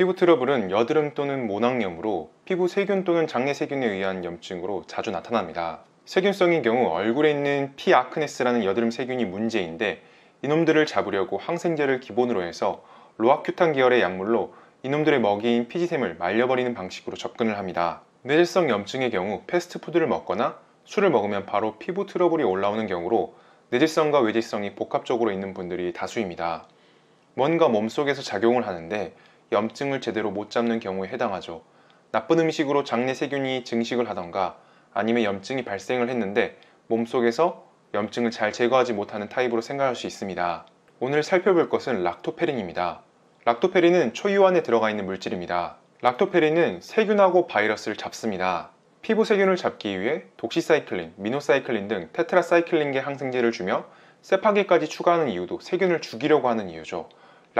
피부 트러블은 여드름 또는 모낭염으로 피부 세균 또는 장내 세균에 의한 염증으로 자주 나타납니다. 세균성인 경우 얼굴에 있는 피 아크네스라는 여드름 세균이 문제인데 이놈들을 잡으려고 항생제를 기본으로 해서 로아큐탄 계열의 약물로 이놈들의 먹이인 피지샘을 말려버리는 방식으로 접근을 합니다. 뇌질성 염증의 경우 패스트푸드를 먹거나 술을 먹으면 바로 피부 트러블이 올라오는 경우로 뇌질성과 외질성이 복합적으로 있는 분들이 다수입니다. 뭔가 몸속에서 작용을 하는데 염증을 제대로 못 잡는 경우에 해당하죠. 나쁜 음식으로 장내 세균이 증식을 하던가 아니면 염증이 발생을 했는데 몸속에서 염증을 잘 제거하지 못하는 타입으로 생각할 수 있습니다. 오늘 살펴볼 것은 락토페린입니다. 락토페린은 초유 안에 들어가 있는 물질입니다. 락토페린은 세균하고 바이러스를 잡습니다. 피부 세균을 잡기 위해 독시사이클린, 미노사이클린 등 테트라사이클린계 항생제를 주며 세파기까지 추가하는 이유도 세균을 죽이려고 하는 이유죠.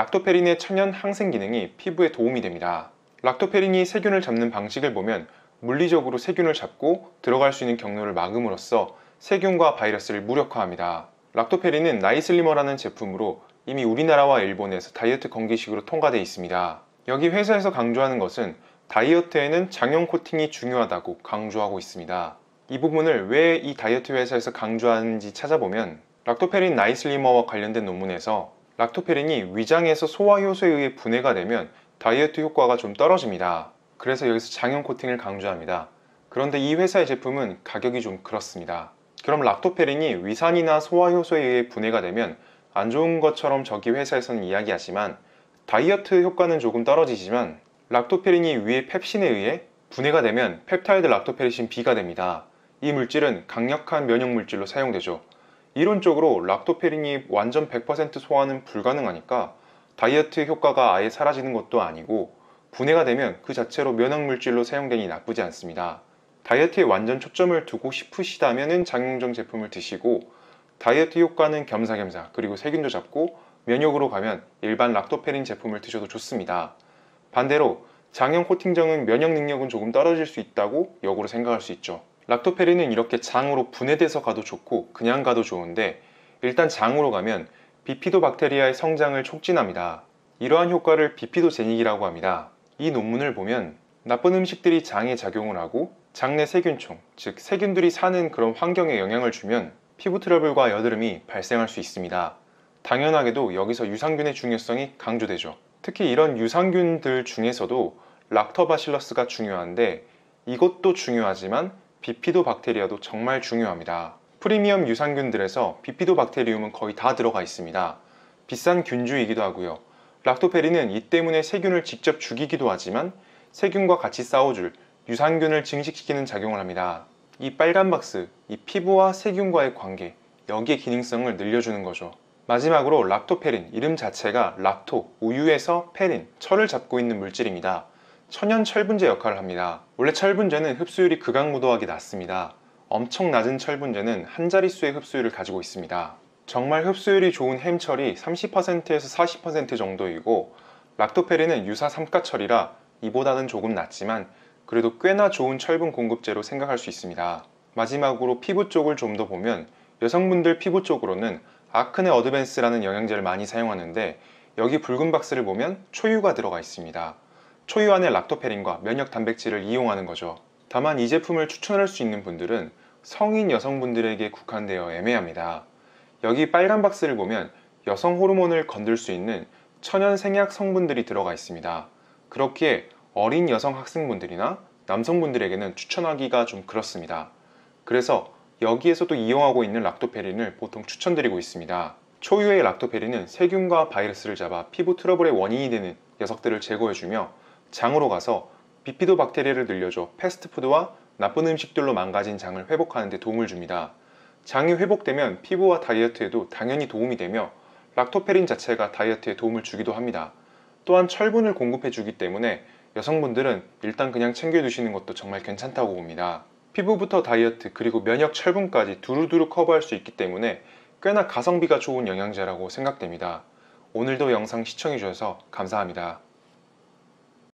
락토페린의 천연 항생 기능이 피부에 도움이 됩니다. 락토페린이 세균을 잡는 방식을 보면 물리적으로 세균을 잡고 들어갈 수 있는 경로를 막음으로써 세균과 바이러스를 무력화합니다. 락토페린은 나이슬리머라는 제품으로 이미 우리나라와 일본에서 다이어트 건기식으로 통과되어 있습니다. 여기 회사에서 강조하는 것은 다이어트에는 장염 코팅이 중요하다고 강조하고 있습니다. 이 부분을 왜 이 다이어트 회사에서 강조하는지 찾아보면 락토페린 나이슬리머와 관련된 논문에서 락토페린이 위장에서 소화효소에 의해 분해가 되면 다이어트 효과가 좀 떨어집니다. 그래서 여기서 장염 코팅을 강조합니다. 그런데 이 회사의 제품은 가격이 좀 그렇습니다. 그럼 락토페린이 위산이나 소화효소에 의해 분해가 되면 안 좋은 것처럼 저기 회사에서는 이야기하지만 다이어트 효과는 조금 떨어지지만 락토페린이 위의 펩신에 의해 분해가 되면 펩타이드 락토페리신 B가 됩니다. 이 물질은 강력한 면역 물질로 사용되죠. 이론적으로 락토페린이 완전 100% 소화는 불가능하니까 다이어트 효과가 아예 사라지는 것도 아니고 분해가 되면 그 자체로 면역물질로 사용되니 나쁘지 않습니다. 다이어트에 완전 초점을 두고 싶으시다면 장용정 제품을 드시고 다이어트 효과는 겸사겸사 그리고 세균도 잡고 면역으로 가면 일반 락토페린 제품을 드셔도 좋습니다. 반대로 장형 코팅정은 면역 능력은 조금 떨어질 수 있다고 역으로 생각할 수 있죠. 락토페린은 이렇게 장으로 분해돼서 가도 좋고 그냥 가도 좋은데 일단 장으로 가면 비피도 박테리아의 성장을 촉진합니다. 이러한 효과를 비피도제닉이라고 합니다. 이 논문을 보면 나쁜 음식들이 장에 작용을 하고 장내 세균총, 즉 세균들이 사는 그런 환경에 영향을 주면 피부 트러블과 여드름이 발생할 수 있습니다. 당연하게도 여기서 유산균의 중요성이 강조되죠. 특히 이런 유산균들 중에서도 락터바실러스가 중요한데 이것도 중요하지만 비피도 박테리아도 정말 중요합니다. 프리미엄 유산균들에서 비피도 박테리움은 거의 다 들어가 있습니다. 비싼 균주이기도 하고요. 락토페린은 이 때문에 세균을 직접 죽이기도 하지만 세균과 같이 싸워줄 유산균을 증식시키는 작용을 합니다. 이 빨간 박스, 이 피부와 세균과의 관계, 여기에 기능성을 늘려주는 거죠. 마지막으로 락토페린, 이름 자체가 락토, 우유에서 페린, 철을 잡고 있는 물질입니다. 천연 철분제 역할을 합니다. 원래 철분제는 흡수율이 극악무도하게 낮습니다. 엄청 낮은 철분제는 한 자릿수의 흡수율을 가지고 있습니다. 정말 흡수율이 좋은 햄철이 30%에서 40% 정도이고 락토페린은 유사 삼가철이라 이보다는 조금 낮지만 그래도 꽤나 좋은 철분 공급제로 생각할 수 있습니다. 마지막으로 피부 쪽을 좀 더 보면 여성분들 피부 쪽으로는 아크네 어드밴스라는 영양제를 많이 사용하는데 여기 붉은 박스를 보면 초유가 들어가 있습니다. 초유한의 락토페린과 면역 단백질을 이용하는 거죠. 다만 이 제품을 추천할 수 있는 분들은 성인 여성분들에게 국한되어 애매합니다. 여기 빨간 박스를 보면 여성 호르몬을 건들 수 있는 천연 생약 성분들이 들어가 있습니다. 그렇기에 어린 여성 학생분들이나 남성분들에게는 추천하기가 좀 그렇습니다. 그래서 여기에서도 이용하고 있는 락토페린을 보통 추천드리고 있습니다. 초유의 락토페린은 세균과 바이러스를 잡아 피부 트러블의 원인이 되는 녀석들을 제거해주며 장으로 가서 비피도 박테리아를 늘려줘 패스트푸드와 나쁜 음식들로 망가진 장을 회복하는 데 도움을 줍니다. 장이 회복되면 피부와 다이어트에도 당연히 도움이 되며 락토페린 자체가 다이어트에 도움을 주기도 합니다. 또한 철분을 공급해 주기 때문에 여성분들은 일단 그냥 챙겨 드시는 것도 정말 괜찮다고 봅니다. 피부부터 다이어트 그리고 면역 철분까지 두루두루 커버할 수 있기 때문에 꽤나 가성비가 좋은 영양제라고 생각됩니다. 오늘도 영상 시청해 주셔서 감사합니다.